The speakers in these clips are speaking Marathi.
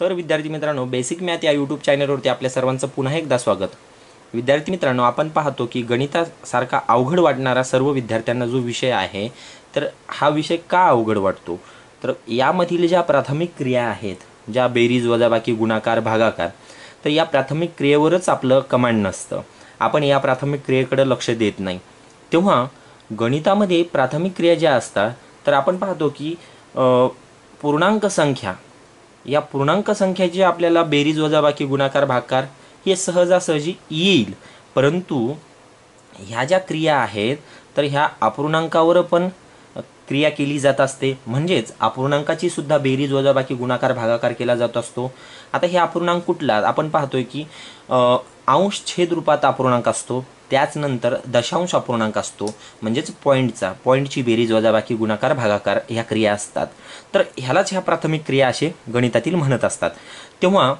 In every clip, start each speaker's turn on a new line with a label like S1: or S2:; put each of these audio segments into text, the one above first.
S1: तर विद्यार्थी मित्रांनो बेसिक मॅथ या यूट्यूब चॅनलवरती आपल्या सर्वांचं पुन्हा एकदा स्वागत विद्यार्थी मित्रांनो आपण पाहतो की गणितासारखा अवघड वाटणारा सर्व विद्यार्थ्यांना जो विषय आहे तर हा विषय का अवघड वाटतो तर यामधील ज्या प्राथमिक क्रिया आहेत ज्या बेरीज वजाबाकी गुणाकार भागाकार तर या प्राथमिक क्रियेवरच आपलं कमांड नसतं आपण या प्राथमिक क्रियेकडे लक्ष देत नाही तेव्हा गणितामध्ये प्राथमिक क्रिया ज्या असतात तर आपण पाहतो की पूर्णांक संख्या या पूर्णांक संख्याची आपल्याला बेरीज वजाबाकी गुणाकार भागाकार हे सहजासहजी येईल परंतु ह्या ज्या क्रिया आहेत तर ह्या अपूर्णांकावर पण क्रिया केली जात असते म्हणजेच अपूर्णांकाची सुद्धा बेरीज बाकी गुणाकार भागाकार केला जात असतो आता हे अपूर्णांक कुठला आपण पाहतोय की अंश छेद रूपात अपूर्णांक असतो त्याचनंतर दशांश अपूर्णांक असतो म्हणजेच पॉईंटचा पॉईंटची बेरीज वजाबाकी गुणाकार भागाकार ह्या क्रिया असतात तर ह्यालाच ह्या प्राथमिक क्रिया असे गणितातील म्हणत असतात तेव्हा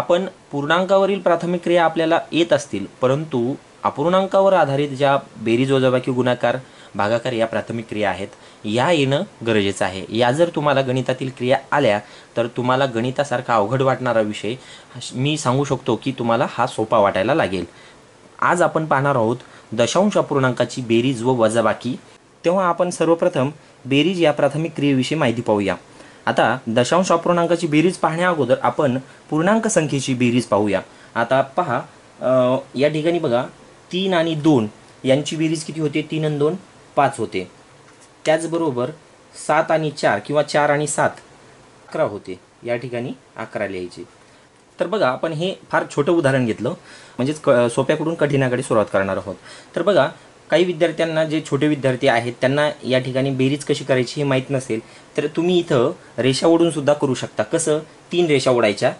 S1: आपण पूर्णांकावरील प्राथमिक क्रिया आपल्याला येत असतील परंतु अपूर्णांकावर आधारित ज्या बेरीज वजाबाकी गुणाकार भागाकार या प्राथमिक क्रिया आहेत या येणं गरजेचं आहे या जर तुम्हाला गणितातील क्रिया आल्या तर तुम्हाला गणितासारखा अवघड वाटणारा विषय मी सांगू शकतो की तुम्हाला हा सोपा वाटायला लागेल आज आपण पाहणार आहोत दशांश अपूर्णांकाची बेरीज व वजाबाकी तेव्हा आपण सर्वप्रथम बेरीज या प्राथमिक क्रियेविषयी माहिती पाहूया आता दशांश अपूर्णांकाची बेरीज पाहण्या अगोदर आपण पूर्णांक संख्येची बेरीज पाहूया आता पहा या ठिकाणी बघा तीन आणि दोन यांची बेरीज किती होते तीन आणि दोन पाच होते त्याचबरोबर सात आणि चार किंवा चार आणि सात अकरा होते या ठिकाणी अकरा लिहायचे तर बघा आपण हे फार छोटं उदाहरण घेतलं म्हणजेच क सोप्याकडून कठीणाकडे सुरुवात करणार आहोत तर बघा काही विद्यार्थ्यांना जे छोटे विद्यार्थी आहेत त्यांना या ठिकाणी बेरीज कशी करायची हे माहीत नसेल तर तुम्ही इथं रेषा ओढूनसुद्धा करू शकता कसं तीन रेषा ओढायच्या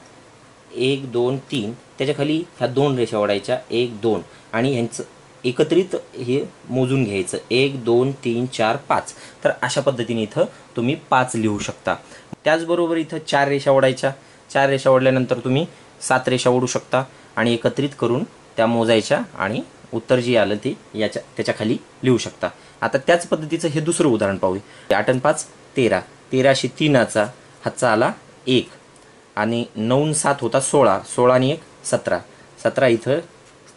S1: एक दोन तीन त्याच्या खाली ह्या दोन रेषा ओढायच्या एक दोन आणि यांचं एकत्रित हे मोजून घ्यायचं एक दोन तीन चार पाच तर अशा पद्धतीने इथं तुम्ही पाच लिहू शकता त्याचबरोबर इथं चार रेषा ओढायच्या चार रेषा ओढल्यानंतर तुम्ही सात रेषा ओढू शकता आणि एकत्रित करून त्या मोजायच्या आणि उत्तर जी आलं ती याच्या त्याच्याखाली लिहू शकता आता त्याच पद्धतीचं हे दुसरं उदाहरण पाहू आठ आणि पाच तेरा तेराशे तीनाचा हाचा आला एक आणि नऊ सात होता सोळा सोळा आणि एक सतरा सतरा इथं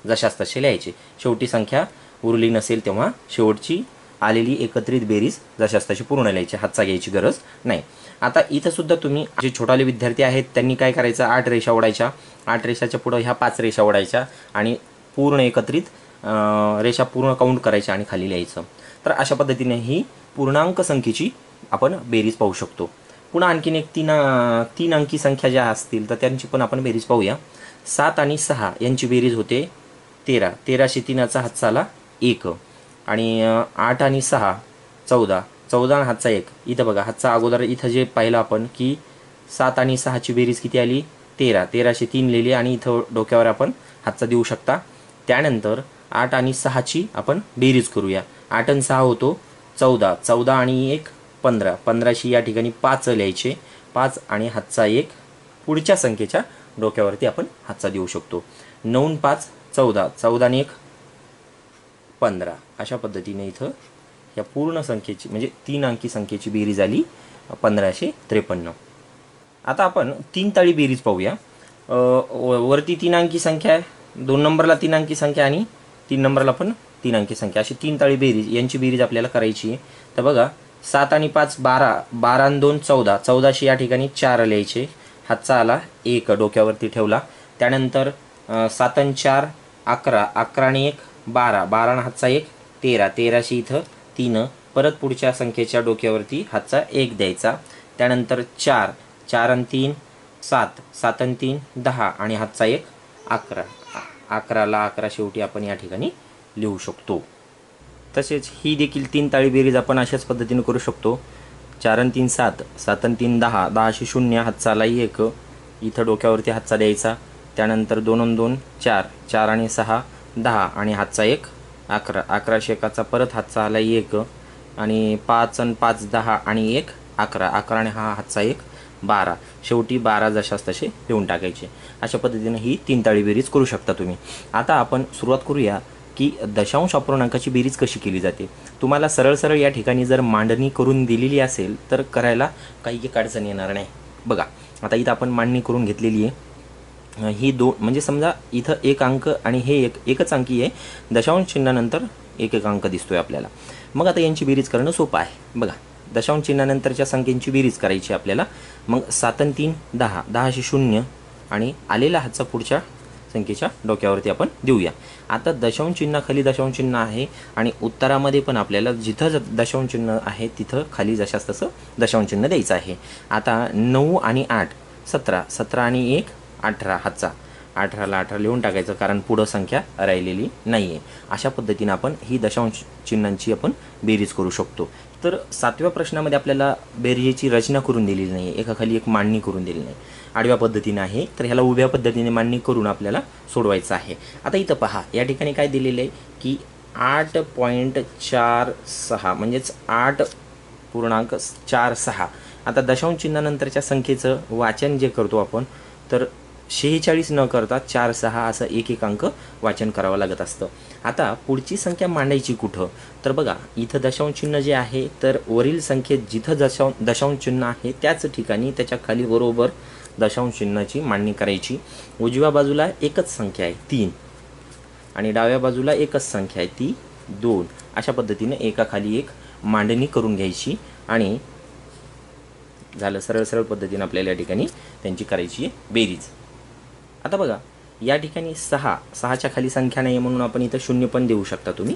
S1: जशास तसे लिहायचे शेवटी संख्या उरली नसेल तेव्हा शेवटची आलेली एकत्रित बेरीज जशास तशी पूर्ण लिहायची हातचा घ्यायची गरज नाही आता इथं सुद्धा तुम्ही जे छोटाले विद्यार्थी आहेत त्यांनी काय करायचं आठ रेषा ओढायच्या आठ रेषाच्या पुढं ह्या पाच रेषा ओढायच्या आणि पूर्ण एकत्रित रेषा पूर्ण काउंट करायच्या आणि खाली लिहायचं तर अशा पद्धतीने ही पूर्णांक संख्येची आपण बेरीज पाहू शकतो पुन्हा आणखीन एक तीन तीन अंकी संख्या ज्या असतील तर त्यांची पण आपण बेरीज पाहूया सात आणि सहा यांची बेरीज होते तेरा तेराशे तीनाचा हातचाला एक आणि आठ आणि सहा चौदा चौदा आणि हातचा एक इथं बघा हातचा अगोदर इथं जे पाहिलं आपण की सात आणि सहाची बेरीज किती आली तेरा तेराशे तीन लिहिली आणि इथं डोक्यावर आपण हातचा देऊ शकता त्यानंतर आठ आणि सहाची आपण बेरीज करूया आठ आणि सहा होतो चौदा चौदा आणि एक पंधरा पंधराशी या ठिकाणी पाच लिहायचे पाच आणि हातचा एक पुढच्या संख्येच्या डोक्यावरती आपण हातचा देऊ शकतो नऊ पाच चौदा चौदा आणि एक पंधरा अशा पद्धतीने इथं या पूर्ण संख्येची म्हणजे तीन अंकी संख्येची बेरीज आली पंधराशे त्रेपन्न आता आपण तीन ताळी बेरीज पाहूया वरती तीन अंकी संख्या आहे दोन नंबरला तीन अंकी संख्या आणि तीन नंबरला पण तीन अंकी संख्या अशी तीन ताळी बेरीज यांची बेरीज आपल्याला करायची आहे तर बघा सात आणि पाच बारा बारा आणि दोन चौदा चौदाशे या ठिकाणी चार लिहायचे हातचा आला एक डोक्यावरती ठेवला त्यानंतर सात आणि चार अकरा अकरा आणि एक बारा बारा आणि हातचा एक तेरा तेराशी इथं तीन परत पुढच्या संख्येच्या डोक्यावरती हातचा एक द्यायचा त्यानंतर चार चार आणि तीन सात सात आणि तीन दहा आणि हातचा एक अकरा अकराला अकरा शेवटी आपण या ठिकाणी लिहू शकतो तसेच ही देखील तीन ताळी बेरीज आपण अशाच पद्धतीने करू शकतो चार आणि तीन सात सात आणि तीन दहा दहाशे शून्य हातचालाही एक इथं डोक्यावरती हातचा द्यायचा त्यानंतर दोन दोन चार चार आणि सहा दहा आणि हातचा एक अकरा अकराशे एकाचा परत हातचा आला एक आणि पाच आणि पाच दहा आणि एक अकरा अकरा आणि हा हातचा एक बारा शेवटी बारा जशास तसे देऊन टाकायचे अशा पद्धतीने ही तीन ताळी बेरीज करू शकता तुम्ही आता आपण सुरुवात करूया की दशांश अपूर्णांकाची बेरीज कशी केली जाते तुम्हाला सरळ सरळ या ठिकाणी जर मांडणी करून दिलेली असेल तर करायला काही एक अडचण येणार नाही बघा आता इथं आपण मांडणी करून घेतलेली आहे ही दो म्हणजे समजा इथं एक अंक आणि हे एक एकच अंकी आहे दशांश चिन्हानंतर एक एक अंक दिसतोय आपल्याला मग आता यांची बेरीज करणं सोपं आहे बघा दशांश चिन्हानंतरच्या संख्यांची बेरीज करायची आपल्याला मग सातन तीन दहा दहाशे शून्य आणि आलेला हातचा पुढच्या संख्येच्या डोक्यावरती आपण देऊया आता दशांश चिन्हाखाली दशांश चिन्ह आहे आणि उत्तरामध्ये पण आपल्याला जिथं दशांश चिन्ह आहे तिथं खाली जशास तसं दशांश चिन्ह द्यायचं आहे आता नऊ आणि आठ सतरा सतरा आणि एक अठरा हाचा अठराला अठरा लिहून टाकायचं कारण पुढं संख्या राहिलेली नाही आहे अशा पद्धतीनं आपण ही दशांश चिन्हांची आपण बेरीज करू शकतो तर सातव्या प्रश्नामध्ये आपल्याला बेरीजची रचना करून दिलेली नाही आहे एकाखाली एक मांडणी करून दिली नाही आडव्या पद्धतीने आहे तर ह्याला उभ्या पद्धतीने मांडणी करून आपल्याला सोडवायचं आहे आता इथं पहा या ठिकाणी काय दिलेलं आहे की आठ पॉईंट चार सहा म्हणजेच आठ पूर्णांक चार सहा आता दशांश चिन्हानंतरच्या संख्येचं वाचन जे करतो आपण तर शेहेचाळीस न करता चार सहा असं एक एक अंक वाचन करावं लागत असतं आता पुढची संख्या मांडायची कुठं तर बघा इथं दशांश चिन्ह जे आहे तर वरील संख्येत जिथं दशा दशांश चिन्ह आहे त्याच ठिकाणी त्याच्या खाली बरोबर दशांश चिन्हाची मांडणी करायची उजव्या बाजूला एकच संख्या आहे तीन आणि डाव्या बाजूला एकच संख्या आहे ती दोन अशा पद्धतीनं एकाखाली एक मांडणी करून घ्यायची आणि झालं सरळ सरळ पद्धतीनं आपल्याला या ठिकाणी त्यांची करायची बेरीज आता बघा या ठिकाणी सहा सहाच्या खाली संख्या नाही आहे म्हणून आपण इथं शून्य पण देऊ शकता तुम्ही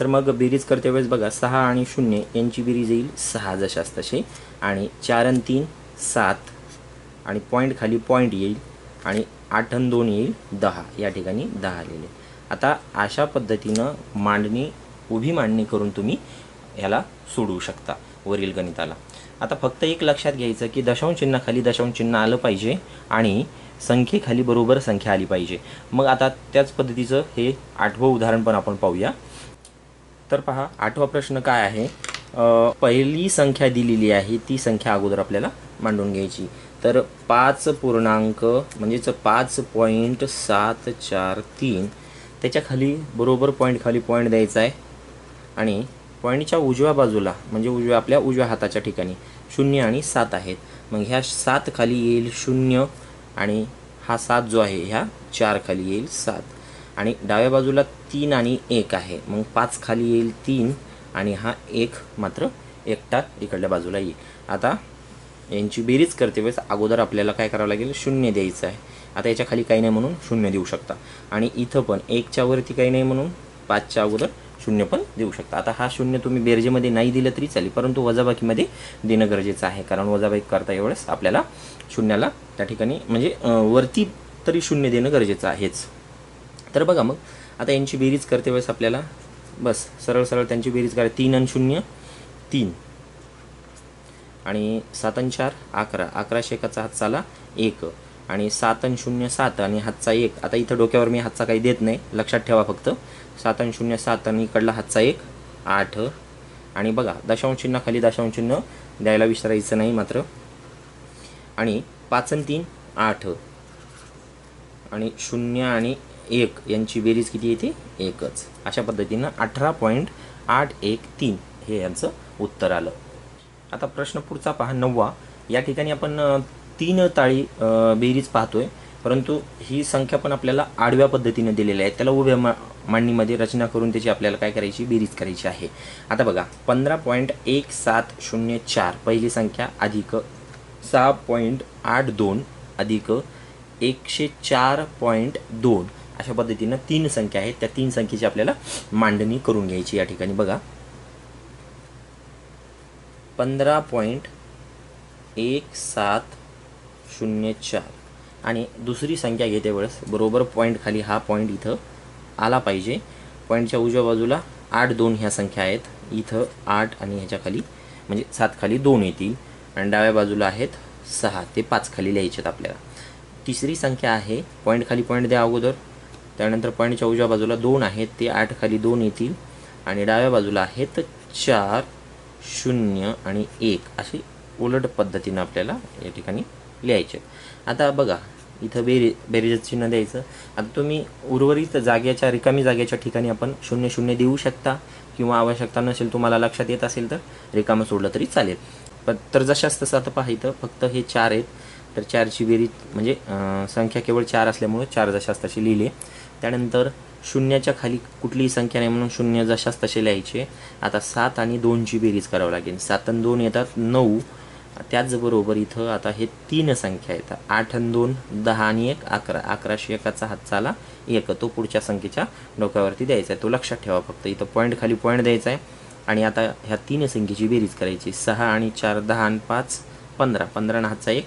S1: तर मग बेरीज करते वेळेस बघा सहा आणि शून्य यांची बेरीज येईल सहा जशास तसे आणि चार आणि तीन सात आणि पॉईंट खाली पॉईंट येईल आणि आठ आणि दोन येईल दहा या ठिकाणी दहा आलेले आता अशा पद्धतीनं मांडणी उभी मांडणी करून तुम्ही ह्याला सोडवू शकता वरील गणिताला आता फक्त एक लक्षात घ्यायचं की दशांश चिन्हाखाली दशांश चिन्ह आलं पाहिजे आणि संख्येखाली बरोबर संख्या आली पाहिजे मग आता त्याच पद्धतीचं हे आठवं उदाहरण पण आपण पाहूया तर पहा आठवा प्रश्न काय आहे पहिली संख्या दिलेली आहे ती संख्या अगोदर आपल्याला मांडून घ्यायची तर पाच पूर्णांक म्हणजेच पाच पॉईंट सात चार तीन त्याच्या खाली बरोबर पॉईंट खाली पॉईंट द्यायचा आहे आणि पॉईंटच्या उजव्या बाजूला म्हणजे उजव्या आपल्या उजव्या हाताच्या ठिकाणी शून्य आणि सात आहेत मग ह्या सात खाली येईल शून्य आणि हा सात जो आहे ह्या चार खाली येईल सात आणि डाव्या बाजूला तीन आणि एक आहे मग पाच खाली येईल तीन आणि हा एक मात्र एकटा इकडल्या बाजूला येईल आता यांची बेरीज करते वेळेस अगोदर आपल्याला काय करावं लागेल शून्य द्यायचं आहे आता याच्या खाली काही नाही म्हणून शून्य देऊ शकता आणि इथं पण एकच्या वरती काही नाही म्हणून पाचच्या अगोदर शून्य पण देऊ शकता आता हा शून्य तुम्ही बेरजेमध्ये नाही दिलं तरी चालेल परंतु वजाबाकीमध्ये देणं गरजेचं आहे कारण वजाबाकी करता एवढंच आपल्याला शून्याला त्या ठिकाणी म्हणजे वरती तरी शून्य देणं गरजेचं आहेच तर बघा मग आता यांची बेरीज करते वेळेस आपल्याला बस सरळ सरळ त्यांची बेरीज करा तीन आणि शून्य तीन आणि सात आणि चार अकरा अकराशे एकाचा हात चाला एक आणि सात आणि शून्य सात आणि हातचा एक आता इथं डोक्यावर मी हातचा काही देत नाही लक्षात ठेवा फक्त सात आणि शून्य सात आणि इकडला हातचा एक आठ आणि बघा दशांश खाली दशांश चिन्ह द्यायला विसरायचं नाही मात्र आणि पाचन आणि तीन आठ आणि शून्य आणि एक यांची बेरीज किती येते एकच अशा पद्धतीनं अठरा पॉईंट आठ एक तीन हे यांचं उत्तर आलं आता प्रश्न पुढचा पहा नववा या ठिकाणी आपण तीन ताळी बेरीज पाहतोय परंतु ही संख्या पण आपल्याला आडव्या पद्धतीने दिलेली आहे त्याला उभ्या मा मांडणीमध्ये रचना करून त्याची आपल्याला काय करायची बेरीज करायची आहे आता बघा पंधरा पॉईंट एक सात शून्य चार पहिली संख्या अधिक सहा पॉईंट आठ दोन अधिक एकशे चार पॉईंट दोन अशा पद्धतीनं तीन संख्या आहेत त्या तीन संख्येची आपल्याला मांडणी करून घ्यायची या ठिकाणी बघा पंधरा पॉईंट एक सात शून्य चार आणि दुसरी संख्या घेते वेळेस बरोबर पॉईंट खाली हा पॉईंट इथं आला पाहिजे पॉईंटच्या उजव्या बाजूला आठ दोन ह्या संख्या आहेत इथं आठ आणि ह्याच्या खाली म्हणजे सात खाली दोन येतील आणि डाव्या बाजूला आहेत सहा ते पाच खाली लिहायच्यात आपल्याला तिसरी संख्या आहे पॉईंट खाली पॉईंट द्या अगोदर त्यानंतर पॉईंटच्या उजव्या बाजूला दोन आहेत ते आठ खाली दोन येतील आणि डाव्या बाजूला आहेत चार शून्य आणि एक अशी उलट पद्धतीनं आपल्याला या ठिकाणी लिहायचे आता बघा इथं बेरी बेरीजचं चिन्ह द्यायचं आता तुम्ही उर्वरित जागेच्या रिकामी जागेच्या ठिकाणी आपण शून्य शून्य देऊ शकता किंवा आवश्यकता नसेल तुम्हाला लक्षात येत असेल तर रिकामं सोडलं तरी चालेल पण तर जशाच तसं आता पहा फक्त हे चार आहेत तर चारची बेरीज म्हणजे संख्या केवळ चार असल्यामुळे चार जशास तसे लिहिले त्यानंतर शून्याच्या खाली कुठलीही संख्या नाही म्हणून शून्य जशाच तसे लिहायचे आता सात आणि दोनची बेरीज करावं लागेल सात आणि दोन येतात नऊ त्याचबरोबर इथं आता हे तीन संख्या आहेत आठ आणि दोन दहा आणि एक अकरा अकराशे एकाचा हातचाला एक तो पुढच्या संख्येच्या डोक्यावरती द्यायचा आहे तो लक्षात ठेवा फक्त इथं पॉईंट खाली पॉईंट द्यायचा आहे आणि आता ह्या तीन संख्येची बेरीज करायची सहा आणि चार दहा आणि पाच पंधरा पंधरा हातचा एक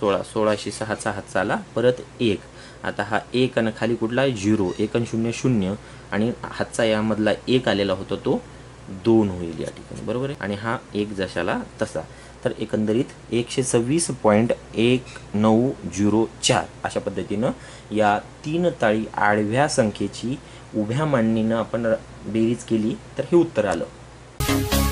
S1: सोळा सोळाशे सहाचा हातचा आला परत एक आता हा एक आणि खाली कुठला झिरो एक आणि शून्य शून्य आणि हातचा यामधला एक आलेला होता तो दोन होईल या ठिकाणी बरोबर आहे आणि हा एक जशाला तसा तर एकंदरीत एकशे सव्वीस पॉईंट एक नऊ झिरो चार अशा पद्धतीनं या तीन ताळी आडव्या संख्येची उभ्या मांडणीनं आपण बेरीज केली तर हे उत्तर आलं